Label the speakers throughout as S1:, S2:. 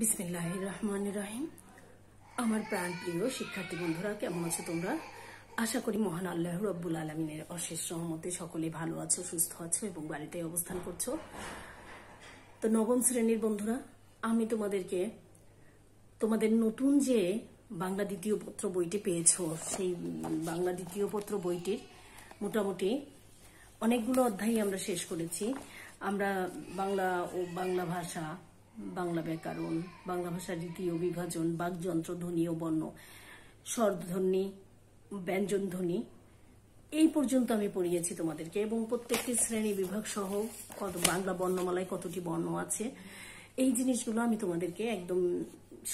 S1: বিসমিল্লাহ রহমান রাহিম আমার প্রাণ প্রিয় শিক্ষার্থী বন্ধুরা কেমন আছো তোমরা আশা করি মহান আল্লাহ রব্বুল আলমিনের অশেষ সহমতে সকলে ভালো আছো সুস্থ আছো এবং বাড়িতে অবস্থান করছো তো নবম শ্রেণীর বন্ধুরা আমি তোমাদেরকে তোমাদের নতুন যে বাংলা দ্বিতীয় পত্র বইটি পেয়েছো সেই বাংলা দ্বিতীয় পত্র বইটির মোটামুটি অনেকগুলো অধ্যায় আমরা শেষ করেছি আমরা বাংলা ও বাংলা ভাষা বাংলা ব্যাকরণ বাংলা ভাষার রীতি ও বিভাজন বাকযন্ত্র ধ্বনি ও বর্ণ স্বরধ্বনি ব্যঞ্জন ধ্বনি এই পর্যন্ত আমি পড়িয়েছি তোমাদেরকে এবং প্রত্যেকটি শ্রেণী বিভাগ সহ কত বাংলা বর্ণমালায় কতটি বর্ণ আছে এই জিনিসগুলো আমি তোমাদেরকে একদম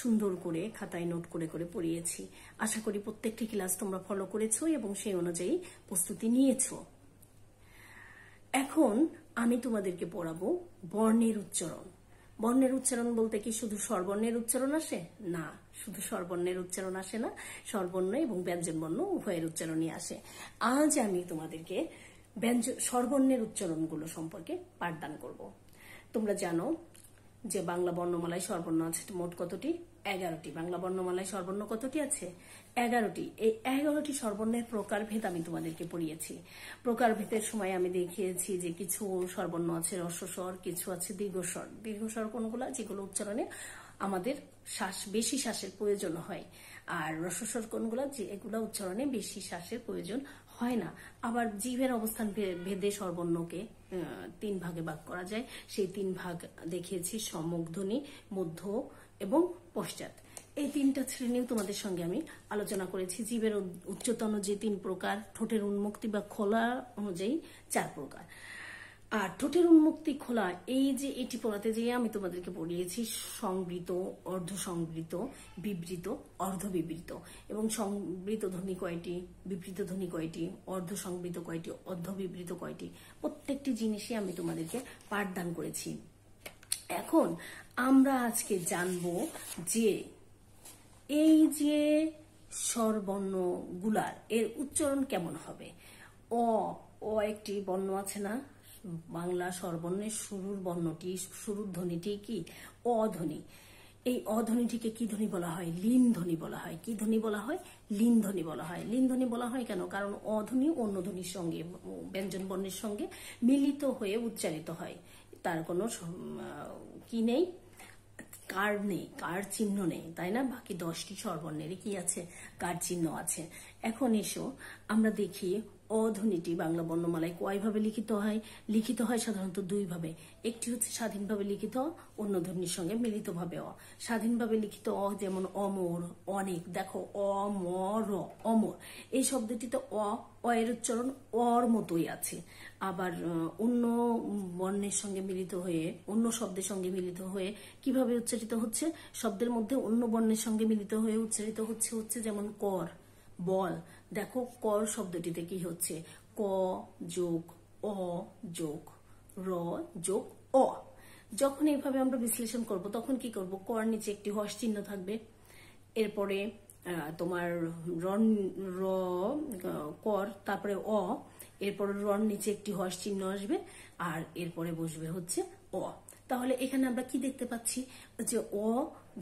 S1: সুন্দর করে খাতায় নোট করে করে পড়িয়েছি আশা করি প্রত্যেকটি ক্লাস তোমরা ফলো করেছো এবং সেই অনুযায়ী প্রস্তুতি নিয়েছো এখন আমি তোমাদেরকে পড়াবো বর্ণের উচ্চারণ বর্ণের উচ্চারণ বলতে কি শুধু সর্বর্ণের উচ্চারণ আসে না শুধু সর্বর্ণের উচ্চারণ আসে না সর্বর্ণ এবং ব্যঞ্জনবর্ণ উভয়ের উচ্চারণই আসে আজ আমি তোমাদেরকে সর্বর্ণের স্বরবর্ণের উচ্চারণগুলো সম্পর্কে পাঠদান করব তোমরা জানো যে বাংলা বর্ণমালায় সর্বর্ণ আছে মোট কতটি এগারোটি বাংলা বর্ণমালায় সর্বর্ণ কতটি আছে এগারোটি এই এগারোটি সর্বর্ণের প্রকারভেদ আমি তোমাদেরকে পড়িয়েছি প্রকারভেদের সময় আমি দেখিয়েছি যে কিছু সর্বর্ণ আছে রসস্বর কিছু আছে দীর্ঘস্বর দীর্ঘস্বর কোনগুলো যেগুলো উচ্চারণে আমাদের শ্বাস বেশি শ্বাসের প্রয়োজন হয় আর রসস্বর কোনগুলো যে এগুলো উচ্চারণে বেশি শ্বাসের প্রয়োজন হয় না আবার জীবের অবস্থান ভেদে সর্বর্ণকে তিন ভাগে ভাগ করা যায় সেই তিন ভাগ দেখিয়েছি সম্মুখধ্বনি মধ্য এবং পশ্চাৎ এই তিনটা শ্রেণীও তোমাদের সঙ্গে আমি আলোচনা করেছি জীবের উচ্চতম যে তিন প্রকার ঠোঁটের উন্মুক্তি বা খোলা অনুযায়ী চার প্রকার আর ঠোঁটের উন্মুক্তি খোলা এই যে এটি পড়াতে যেয়ে আমি তোমাদেরকে পড়িয়েছি সংবৃত অর্ধ সংবৃত বিবৃত অর্ধ বিবৃত এবং সংবৃত ধ্বনি কয়টি বিবৃত ধ্বনি কয়টি অর্ধ সংবৃত কয়টি অর্ধ বিবৃত কয়টি প্রত্যেকটি জিনিসই আমি তোমাদেরকে পাঠদান করেছি এখন আমরা আজকে জানব যে এই যে স্বরবর্ণ গুলার এর উচ্চারণ কেমন হবে অ অ একটি বর্ণ আছে না বাংলা স্বরবর্ণের শুরুর বর্ণটি শুরুর ধ্বনিটি কি অধ্বনি এই অধ্বনিটিকে কি ধ্বনি বলা হয় লীন ধ্বনি বলা হয় কি ধ্বনি বলা হয় লীন ধ্বনি বলা হয় লীন ধ্বনি বলা হয় কেন কারণ অধ্বনি অন্য ধ্বনির সঙ্গে ব্যঞ্জন বর্ণের সঙ্গে মিলিত হয়ে উচ্চারিত হয় তার কোনো কি নেই কার নেই কার চিহ্ন নেই তাই না বাকি দশটি স্বরবর্ণেরই কি আছে কার চিহ্ন আছে এখন এসো আমরা দেখি অধ্বনিটি বাংলা বর্ণমালায় কয়ভাবে লিখিত হয় লিখিত হয় সাধারণত দুইভাবে একটি হচ্ছে স্বাধীনভাবে লিখিত অন্য ধ্বনির সঙ্গে মিলিতভাবে অ স্বাধীনভাবে লিখিত অ যেমন অমর অনেক দেখো অমর অমর এই শব্দটিতে অ অ এর উচ্চারণ অর মতোই আছে আবার অন্য বর্ণের সঙ্গে মিলিত হয়ে অন্য শব্দের সঙ্গে মিলিত হয়ে কিভাবে উচ্চারিত হচ্ছে শব্দের মধ্যে অন্য বর্ণের সঙ্গে মিলিত হয়ে উচ্চারিত হচ্ছে হচ্ছে যেমন কর বল দেখো কর শব্দটিতে কি হচ্ছে ক যোগ অ যোগ র যোগ অ যখন এইভাবে আমরা বিশ্লেষণ করব তখন কি করব কর নিচে একটি হস চিহ্ন থাকবে এরপরে তোমার রন র কর তারপরে অ এরপরে রন নিচে একটি হস চিহ্ন আসবে আর এরপরে বসবে হচ্ছে অ তাহলে এখানে আমরা কি দেখতে পাচ্ছি যে অ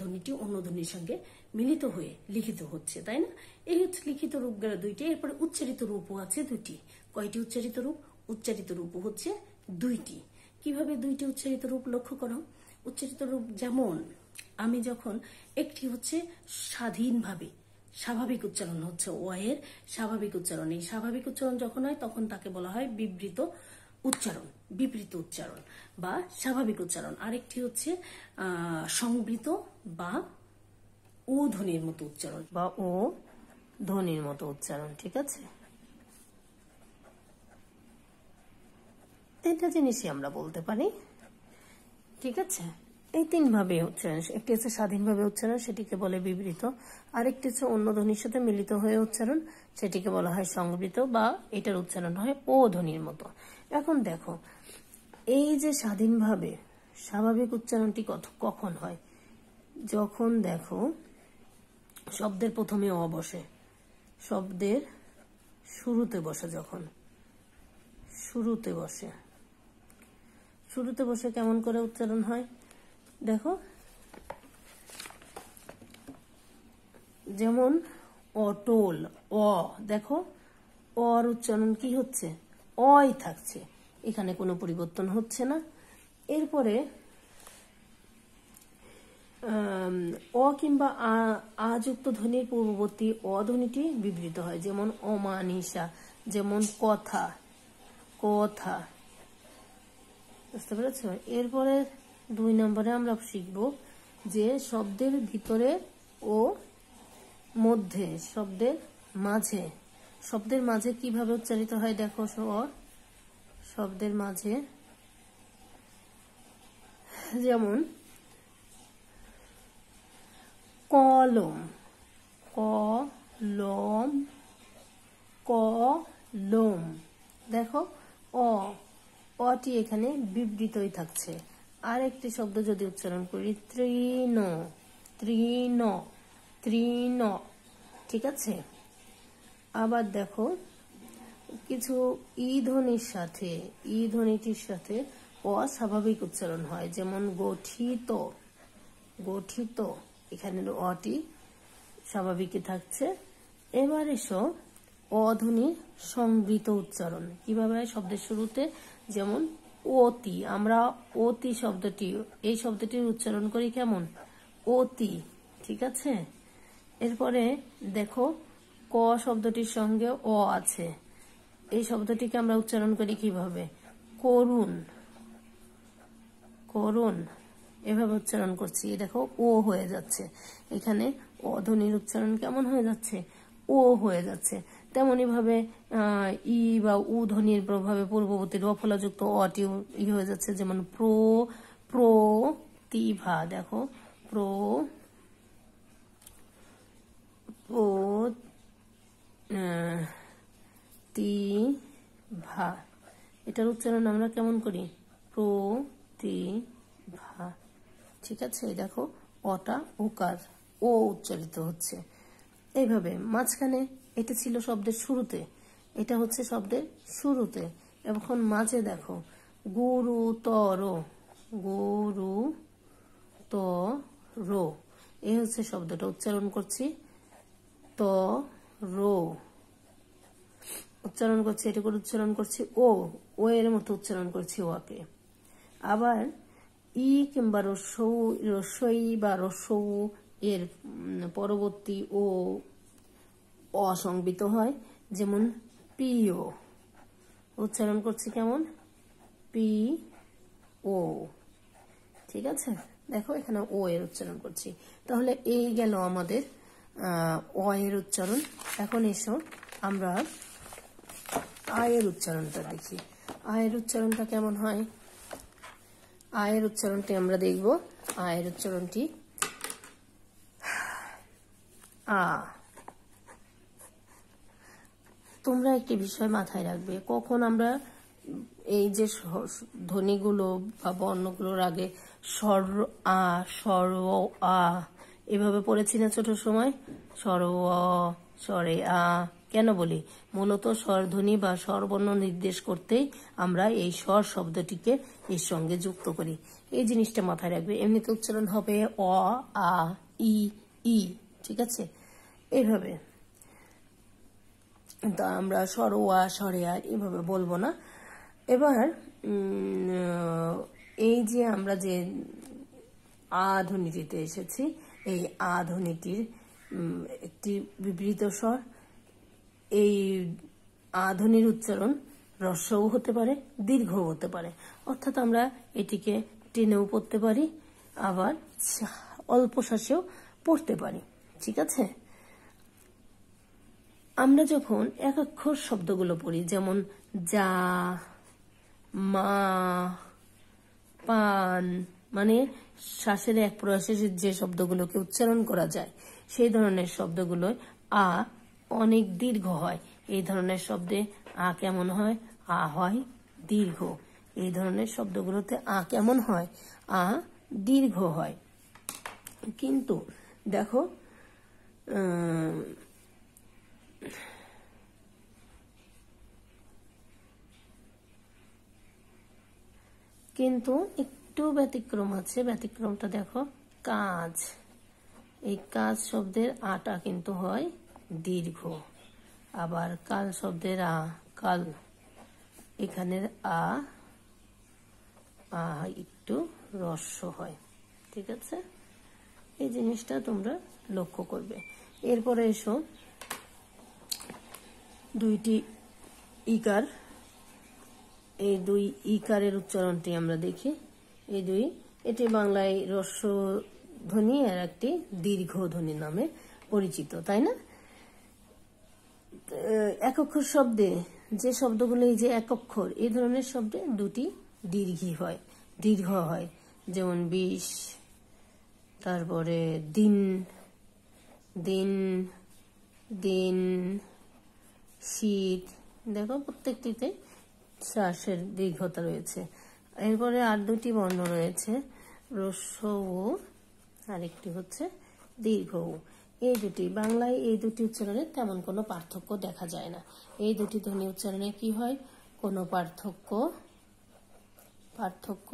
S1: ধ্বনিটি অন্য ধ্বনির সঙ্গে মিলিত হয়ে লিখিত হচ্ছে তাই না এই হচ্ছে লিখিত রূপ গেল দুইটি এরপরে উচ্চারিত রূপও আছে দুটি কয়টি উচ্চারিত রূপ উচ্চারিত রূপ হচ্ছে দুইটি কিভাবে দুইটি উচ্চারিত রূপ লক্ষ্য করো উচ্চারিত রূপ যেমন আমি যখন একটি হচ্ছে স্বাধীনভাবে স্বাভাবিক উচ্চারণ হচ্ছে ওয়ের স্বাভাবিক উচ্চারণ এই স্বাভাবিক উচ্চারণ যখন হয় তখন তাকে বলা হয় বিবৃত উচ্চারণ বিবৃত উচ্চারণ বা স্বাভাবিক উচ্চারণ আরেকটি হচ্ছে সংবৃত বা ও ধ্বনির মতো উচ্চারণ বা ও ধ্বনির মতো উচ্চারণ ঠিক আছে তিনটা জিনিসই আমরা বলতে পারি ঠিক আছে এই তিনভাবে উচ্চারণ একটি হচ্ছে স্বাধীনভাবে উচ্চারণ সেটিকে বলে বিবৃত আরেকটি হচ্ছে অন্য ধ্বনির সাথে মিলিত হয়ে উচ্চারণ সেটিকে বলা হয় সংবৃত বা এটার উচ্চারণ হয় ও ধ্বনির মতো এখন দেখো এই যে স্বাধীনভাবে স্বাভাবিক উচ্চারণটি কখন হয় যখন দেখো শব্দের প্রথমে অ বসে শব্দের শুরুতে বসে যখন শুরুতে বসে শুরুতে বসে কেমন করে উচ্চারণ হয় দেখো যেমন অটল অ দেখো অর উচ্চারণ কি হচ্ছে অই থাকছে এখানে কোনো পরিবর্তন হচ্ছে না এরপরে অ কিংবা আযুক্ত ধ্বনির পূর্ববর্তী অ ধ্বনিটি বিবৃত হয় যেমন অমানিসা যেমন কথা কথা বুঝতে পেরেছ এরপরে দুই নম্বরে আমরা শিখব যে শব্দের ভিতরে ও মধ্যে শব্দের মাঝে শব্দের মাঝে কিভাবে উচ্চারিত হয় দেখো শব্দের মাঝে যেমন কলম কলম কলম দেখো অ অটি এখানে বিবৃতই থাকছে আর একটি শব্দ যদি উচ্চারণ করি তৃণ তৃণ তৃণ ঠিক আছে আবার দেখো কিছু ই ধ্বনির সাথে ই ধ্বনিটির সাথে অস্বাভাবিক উচ্চারণ হয় যেমন গঠিত গঠিত এখানে অটি স্বাভাবিকই থাকছে এবার এসো অধ্বনি সংবৃত উচ্চারণ কিভাবে শব্দের শুরুতে যেমন অতি আমরা অতি শব্দটি এই শব্দটির উচ্চারণ করি কেমন অতি ঠিক আছে এরপরে দেখো ক শব্দটির সঙ্গে অ আছে এই শব্দটিকে আমরা উচ্চারণ করি কিভাবে করুণ করুণ এভাবে উচ্চারণ করছি দেখো ও হয়ে যাচ্ছে এখানে ও ধ্বনির উচ্চারণ কেমন হয়ে যাচ্ছে ও হয়ে যাচ্ছে তেমনইভাবে ই বা উ ধ্বনির প্রভাবে পূর্ববর্তী রফলাযুক্ত অটি ই হয়ে যাচ্ছে যেমন প্রো প্রো তিভা দেখো প্রো প্রো তি ভা এটার উচ্চারণ আমরা কেমন করি প্রো তি ঠিক আছে এই দেখো অটা ওকার ও উচ্চারিত হচ্ছে এইভাবে মাঝখানে এটা ছিল শব্দের শুরুতে এটা হচ্ছে শব্দের শুরুতে এখন মাঝে দেখো গুরুতর গুরু ত রো এই হচ্ছে শব্দটা উচ্চারণ করছি ত রো উচ্চারণ করছি এটা করে উচ্চারণ করছি ও ও এর মতো উচ্চারণ করছি ওয়াকে আবার ই কিংবা রস্যৌ রস্যই বা রস্যৌ এর পরবর্তী ও অসংবিত হয় যেমন পিও উচ্চারণ করছি কেমন পি ও ঠিক আছে দেখো এখানে ও এর উচ্চারণ করছি তাহলে এই গেল আমাদের অ এর উচ্চারণ এখন এসো আমরা আয়ের উচ্চারণটা দেখি আয়ের উচ্চারণটা কেমন হয় আয়ের উচ্চারণটি আমরা দেখব আয়ের উচ্চারণটি আ তোমরা একটি বিষয় মাথায় রাখবে কখন আমরা এই যে ধ্বনিগুলো বা বর্ণগুলোর আগে স্বর আ স্বর আ এভাবে পড়েছি না ছোট সময় স্বর অ স্বরে আ কেন বলি মূলত স্বরধ্বনি বা স্বরবর্ণ নির্দেশ করতেই আমরা এই স্বর শব্দটিকে এর সঙ্গে যুক্ত করি এই জিনিসটা মাথায় রাখবে এমনিতে উচ্চারণ হবে অ আ ই ই ঠিক আছে এইভাবে তা আমরা স্বরে আর এইভাবে বলবো না এবার এই যে আমরা যে আধ্বনিটিতে এসেছি এই আধুনীটির একটি বিবৃত স্বর এই আধুনির উচ্চারণ রস্যও হতে পারে দীর্ঘও হতে পারে অর্থাৎ আমরা এটিকে টেনেও পড়তে পারি আবার অল্প শ্বাসেও পড়তে পারি ঠিক আছে আমরা যখন এক অক্ষর শব্দগুলো পড়ি যেমন যা মা পান মানে শ্বাসের এক প্রয়াসের যে শব্দগুলোকে উচ্চারণ করা যায় সেই ধরনের শব্দগুলো আ অনেক দীর্ঘ হয় এই ধরনের শব্দে আ কেমন হয় আ হয় দীর্ঘ এই ধরনের শব্দগুলোতে আ কেমন হয় আ দীর্ঘ হয় কিন্তু দেখো কিন্তু একটু ব্যতিক্রম আছে ব্যতিক্রমটা দেখো কাজ এই কাজ শব্দের আটা কিন্তু হয় দীর্ঘ আবার কাল শব্দের আ কাল এখানের আ একটু রস্য হয় ঠিক আছে এই জিনিসটা তোমরা লক্ষ্য করবে এরপরে এসো দুইটি ইকার এই দুই ইকারের উচ্চারণটি আমরা দেখি এই দুই এটি বাংলায় রস্য ধ্বনি আর একটি দীর্ঘ ধ্বনি নামে পরিচিত তাই না একক্ষর শব্দে যে শব্দগুলো এই যে একক্ষর এই ধরনের শব্দে দুটি দীর্ঘী হয় দীর্ঘ হয় যেমন বিষ তারপরে দিন দিন দিন শীত দেখো প্রত্যেকটিতে শ্বাসের দীর্ঘতা রয়েছে এরপরে আর দুটি বর্ণ রয়েছে রস্য ও আরেকটি হচ্ছে দীর্ঘ এই দুটি বাংলায় এই দুটি উচ্চারণে তেমন কোনো পার্থক্য দেখা যায় না এই দুটি ধ্বনি উচ্চারণে কি হয় কোনো পার্থক্য পার্থক্য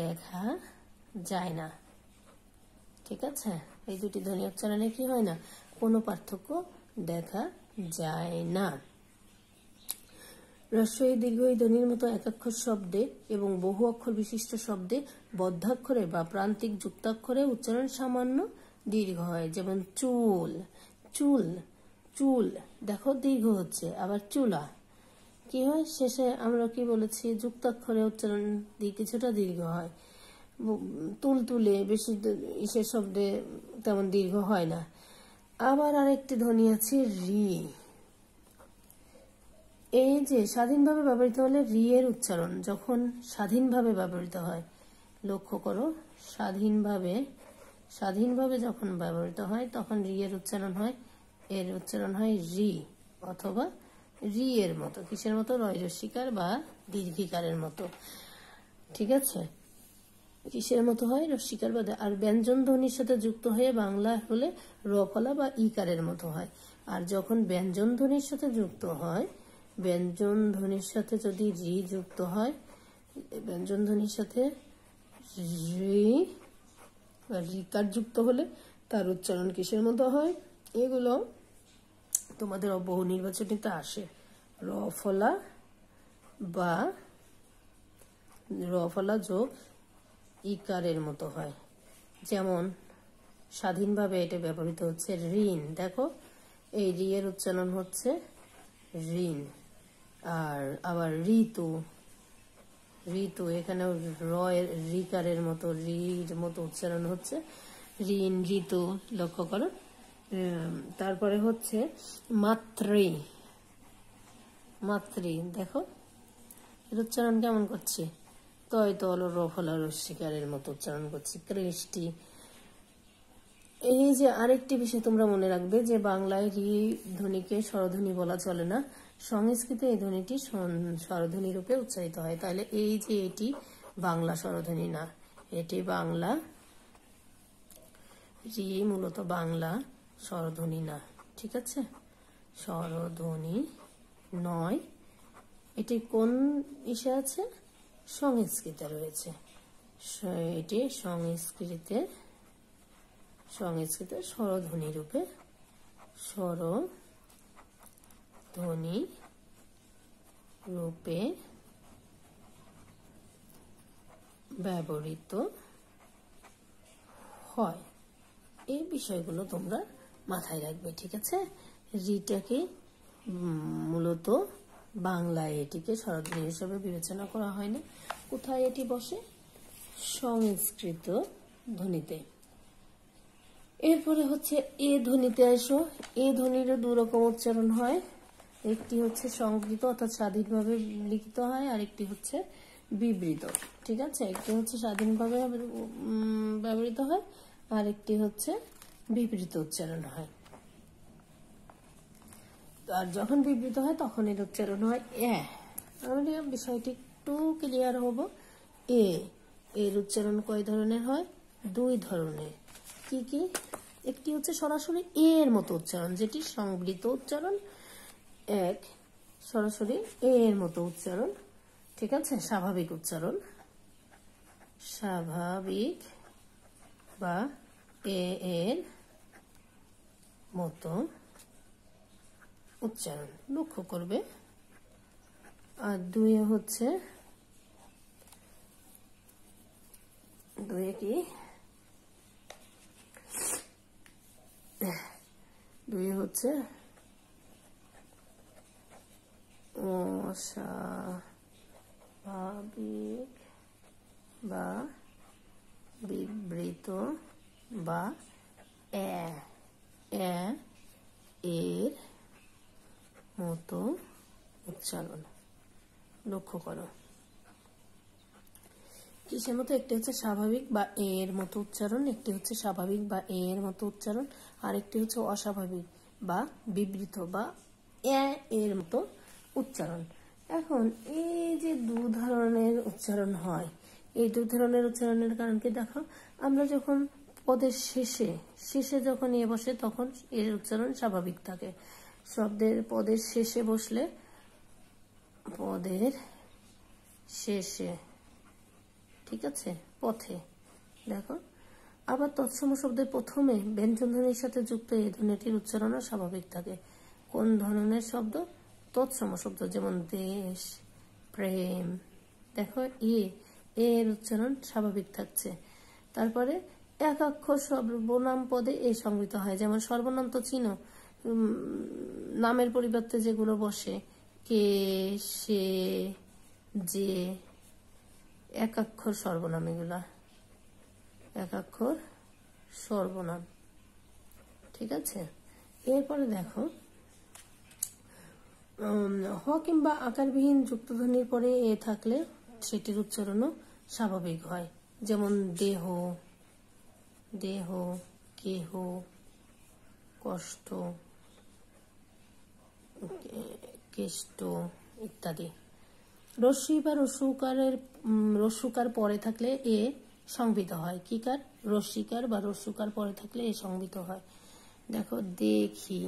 S1: দেখা যায় না ঠিক আছে এই দুটি ধ্বনি উচ্চারণে কি হয় না কোনো পার্থক্য দেখা যায় না দীর্ঘ দীর্ঘই ধ্বনির মতো একাক্ষর শব্দে এবং বহু অক্ষর বিশিষ্ট শব্দে বদ্ধাক্ষরে বা প্রান্তিক যুক্তাক্ষরে উচ্চারণ সামান্য দীর্ঘ হয় যেমন চুল চুল চুল দেখো দীর্ঘ হচ্ছে আবার চুলা কি হয় শেষে আমরা কি বলেছি যুক্তাক্ষরে উচ্চারণ দিয়ে কিছুটা দীর্ঘ হয় তুল তুলে বেশি ইসের শব্দে তেমন দীর্ঘ হয় না আবার আরেকটি ধ্বনি আছে রি এই যে স্বাধীনভাবে ব্যবহৃত হলে রি এর উচ্চারণ যখন স্বাধীনভাবে ব্যবহৃত হয় লক্ষ্য করো স্বাধীনভাবে স্বাধীনভাবে যখন ব্যবহৃত হয় তখন রি এর উচ্চারণ হয় এর উচ্চারণ হয় রি অথবা রি এর মতো কিসের মতো রয়জস্বীকার বা দীর্ঘিকারের মতো ঠিক আছে কিসের মতো হয় রস্বীকার বাদে আর ব্যঞ্জন ধ্বনির সাথে যুক্ত হয়ে বাংলা হলে রফলা বা ইকারের মতো হয় আর যখন ব্যঞ্জন ধ্বনির সাথে যুক্ত হয় ব্যঞ্জন ধ্বনির সাথে যদি রি যুক্ত হয় ব্যঞ্জন ধ্বনির সাথে রি আর যুক্ত হলে তার উচ্চারণ কিসের মতো হয় এগুলো তোমাদের বহু নির্বাচনীতে আসে র ফলা বা র ফলা যোগ ইকারের মতো হয় যেমন স্বাধীনভাবে এটা ব্যবহৃত হচ্ছে ঋণ দেখো এই রি এর উচ্চারণ হচ্ছে ঋণ আর আবার ঋতু ঋতু এখানে রিকারের মতো রির মতো উচ্চারণ হচ্ছে ঋণ ঋতু লক্ষ্য করো তারপরে হচ্ছে মাতৃ মাতৃ দেখো এর উচ্চারণ কেমন করছে তয় তল রফল শিকারের মতো উচ্চারণ করছি কৃষ্টি এই যে আরেকটি বিষয় তোমরা মনে রাখবে যে বাংলায় রি ধ্বনিকে স্বরধ্বনি বলা চলে না সংস্কৃতে এই ধ্বনিটি স্বরধ্বনি রূপে উচ্চারিত হয় তাহলে এই যে এটি বাংলা স্বরধ্বনি না এটি বাংলা রি মূলত বাংলা স্বরধ্বনি না ঠিক আছে স্বরধ্বনি নয় এটি কোন ইসে আছে সংস্কৃতে রয়েছে এটি সংস্কৃতে সংস্কৃতে স্বরধ্বনি রূপে স্বর ধ্বনি রূপে ব্যবহৃত হয় এই বিষয়গুলো তোমরা মাথায় রাখবে ঠিক আছে রিটাকে মূলত বাংলায় এটিকে স্বরধ্বনি হিসেবে বিবেচনা করা হয় না কোথায় এটি বসে সংস্কৃত ধ্বনিতে এরপরে হচ্ছে এ ধ্বনিতে আসো এ ধ্বনিরও দুরকম উচ্চারণ হয় একটি হচ্ছে সংকৃত অর্থাৎ স্বাধীনভাবে লিখিত হয় আর একটি হচ্ছে বিবৃত ঠিক আছে একটি হচ্ছে স্বাধীনভাবে ব্যবহৃত হয় আর একটি হচ্ছে বিবৃত উচ্চারণ হয় আর যখন বিবৃত হয় তখন এর উচ্চারণ হয় এ আমি বিষয়টি একটু ক্লিয়ার হব এ এর উচ্চারণ কয় ধরনের হয় দুই ধরনের কি কি একটি হচ্ছে সরাসরি এ এর মতো উচ্চারণ যেটি সংবৃত উচ্চারণ এক সরাসরি এ এর মতো উচ্চারণ ঠিক আছে স্বাভাবিক উচ্চারণ স্বাভাবিক বা এ এর মতো উচ্চারণ লক্ষ্য করবে আর দুই হচ্ছে দুয়ে কি দুয়ে হচ্ছে অস্বাভাবিক বা বিবৃত বা এর মতো উচ্চারণ লক্ষ্য করো কিসের মতো একটি হচ্ছে স্বাভাবিক বা এর মতো উচ্চারণ একটি হচ্ছে স্বাভাবিক বা এর মতো উচ্চারণ আর একটি হচ্ছে অস্বাভাবিক বা বিবৃত বা এর মতো উচ্চারণ এখন এই যে দু ধরনের উচ্চারণ হয় এই দু ধরনের উচ্চারণের কারণ কি দেখো আমরা যখন পদের শেষে শেষে যখন এ বসে তখন এর উচ্চারণ স্বাভাবিক থাকে শব্দের পদের শেষে বসলে পদের শেষে ঠিক আছে পথে দেখো আবার তৎসম শব্দের প্রথমে ব্যঞ্জন ধ্বনির সাথে যুক্ত এই ধ্বনিটির উচ্চারণও স্বাভাবিক থাকে কোন ধরনের শব্দ তৎসম শব্দ যেমন দেশ প্রেম দেখো এ এর উচ্চারণ স্বাভাবিক থাকছে তারপরে এক অক্ষর সর্বনাম পদে এ সংগৃহীত হয় যেমন সর্বনাম তো চিনো নামের পরিবর্তে যেগুলো বসে কে সে যে এক অক্ষর সর্বনাম এগুলা এক অক্ষর সর্বনাম ঠিক আছে এরপরে দেখো হ কিংবা আকারবিহীন যুক্তধ্বনির পরে এ থাকলে সেটির উচ্চারণও স্বাভাবিক হয় যেমন দেহ দেহ কেহ কষ্ট কেষ্ট ইত্যাদি রশ্মি বা রস্যুকারের রস্যুকার পরে থাকলে এ সংবিত হয় কি কার রস্যিকার বা রস্যুকার পরে থাকলে এ সংবিত হয় দেখো দেখি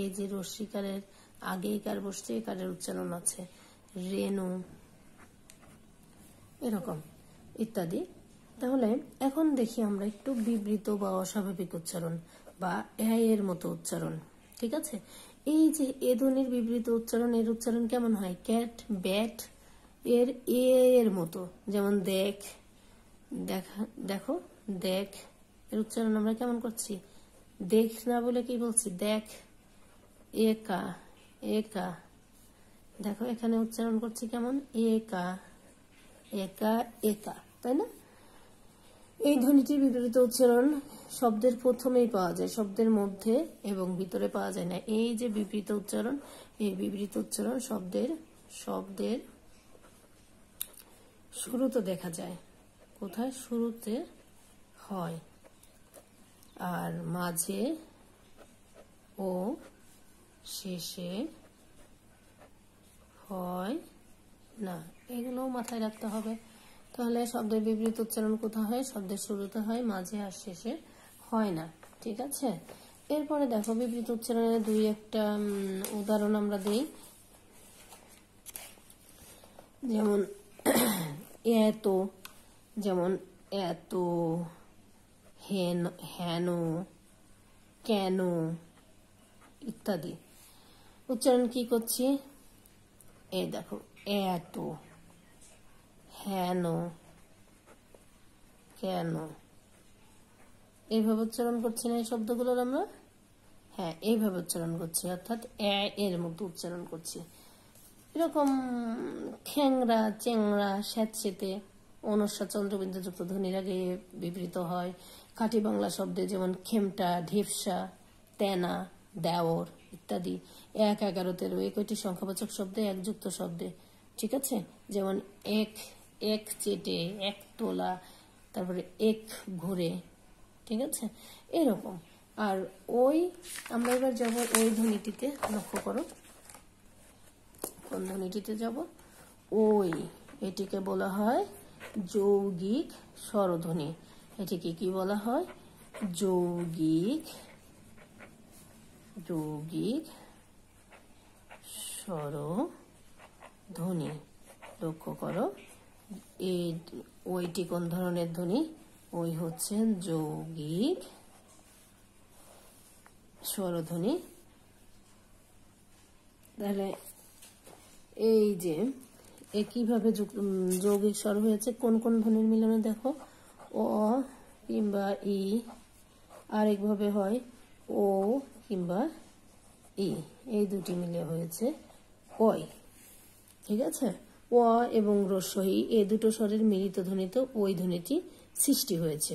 S1: এই যে রস্যিকারের আগে কার বসছে কারের উচ্চারণ আছে রেনু এরকম ইত্যাদি তাহলে এখন দেখি আমরা একটু বিবৃত বা অস্বাভাবিক উচ্চারণ বা এআই এর মতো উচ্চারণ ঠিক আছে এই যে এ ধ্বনির বিবৃত উচ্চারণ এর উচ্চারণ কেমন হয় ক্যাট ব্যাট এর এ এর মতো যেমন দেখ দেখা দেখো দেখ এর উচ্চারণ আমরা কেমন করছি দেখ না বলে কি বলছি দেখ একা একা দেখো এখানে উচ্চারণ করছি কেমন একা একা একা তাই না এই ধ্বনিটির বিপরীত উচ্চারণ শব্দের প্রথমেই পাওয়া যায় শব্দের মধ্যে এবং ভিতরে পাওয়া যায় না এই যে বিপরীত উচ্চারণ এই বিপরীত উচ্চারণ শব্দের শব্দের শুরুতে দেখা যায় কোথায় শুরুতে হয় আর মাঝে ও শেষে হয় না এগুলোও মাথায় রাখতে হবে তাহলে শব্দের বিবৃত উচ্চারণ কোথা হয় শব্দের শুরুতে হয় মাঝে আর শেষে হয় না ঠিক আছে এরপরে দেখো বিবৃত উচ্চারণের দুই একটা উদাহরণ আমরা দিই যেমন এত যেমন এত হেন হেন কেন ইত্যাদি উচ্চারণ কি করছি এ দেখো এত হেন কেন এইভাবে উচ্চারণ করছি না এই শব্দগুলোর আমরা হ্যাঁ এইভাবে উচ্চারণ করছি অর্থাৎ এ এর মতো উচ্চারণ করছি এরকম খ্যাংরা চেংরা স্যাঁতসেতে অনুস্বা চন্দ্রবিন্দুযুক্ত ধ্বনির আগে বিবৃত হয় খাঁটি বাংলা শব্দে যেমন খেমটা ঢেপসা তেনা দেওর ইত্যাদি এক এগারো তেরো একটি সংখ্যাবাচক শব্দে একযুক্ত শব্দে ঠিক আছে যেমন এক এক চেটে এক তোলা তারপরে এক ঘুরে ঠিক আছে এরকম আর ওই আমরা এবার যাব ওই ধ্বনিটিতে লক্ষ্য করো কোন ধ্বনিটিতে যাব ওই এটিকে বলা হয় যৌগিক স্বরধ্বনি এটিকে কি বলা হয় যৌগিক যৌগিক স্বর ধ্বনি লক্ষ্য করো এই ওইটি কোন ধরনের ধ্বনি ওই হচ্ছে যৌগিক স্বরধ্বনি তাহলে এই যে একইভাবে যৌগিক স্বর হয়েছে কোন কোন ধ্বনির মিলনে দেখো অ কিংবা ই আরেকভাবে হয় ও কিংবা ই এই দুটি মিলে হয়েছে ওই ঠিক আছে অ এবং রস্যই এ দুটো স্বরের মিলিত ধ্বনিতে ওই ধ্বনিটি সৃষ্টি হয়েছে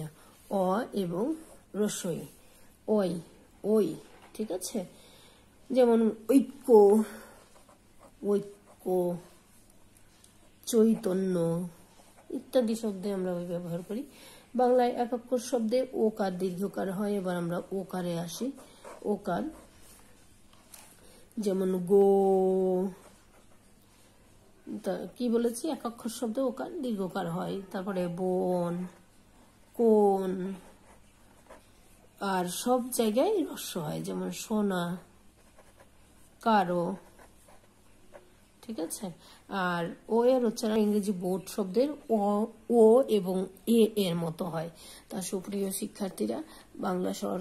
S1: অ এবং রস্যই ওই ওই ঠিক আছে যেমন ঐক্য ঐক্য চৈতন্য ইত্যাদি শব্দে আমরা ওই ব্যবহার করি বাংলায় এক অক্ষর শব্দে ওকার দীর্ঘকার হয় এবার আমরা ওকারে আসি ওকার যেমন গো কি বলেছি এক অক্ষর শব্দে ওকার দীর্ঘকার হয় তারপরে বন কোন আর সব জায়গায় রস্য হয় যেমন সোনা কারো ঠিক আছে আর ও এর উচ্চারণ ইংরেজি বোর্ড শব্দের ও ও এবং এ এর মতো হয় তা সুপ্রিয় শিক্ষার্থীরা বাংলা স্বর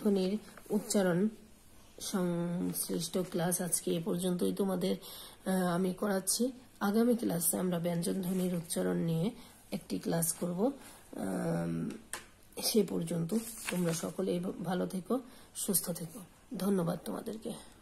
S1: ধ্বনির উচ্চারণ সংশ্লিষ্ট ক্লাস আজকে এ পর্যন্তই তোমাদের আমি করাচ্ছি আগামী ক্লাসে আমরা ব্যঞ্জন ধ্বনির উচ্চারণ নিয়ে একটি ক্লাস করব সে পর্যন্ত তোমরা সকলে ভালো থেকো সুস্থ থেকো ধন্যবাদ তোমাদেরকে